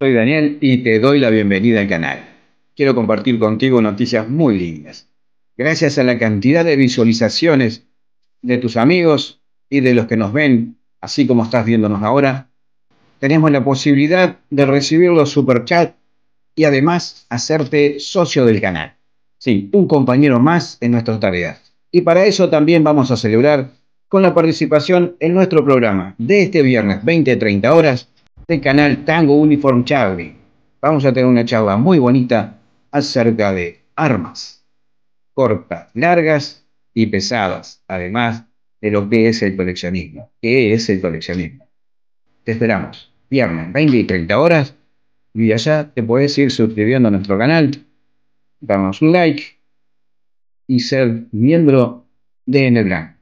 Soy Daniel y te doy la bienvenida al canal. Quiero compartir contigo noticias muy lindas. Gracias a la cantidad de visualizaciones de tus amigos y de los que nos ven, así como estás viéndonos ahora, tenemos la posibilidad de recibir los super chat y además hacerte socio del canal. Sí, un compañero más en nuestras tareas. Y para eso también vamos a celebrar con la participación en nuestro programa de este viernes 20-30 horas de este canal Tango Uniform Charlie. Vamos a tener una charla muy bonita acerca de armas cortas, largas y pesadas, además de lo que es el coleccionismo. ¿Qué es el coleccionismo? Te esperamos viernes 20 y 30 horas y allá te puedes ir suscribiendo a nuestro canal, darnos un like y ser miembro de En Blanco.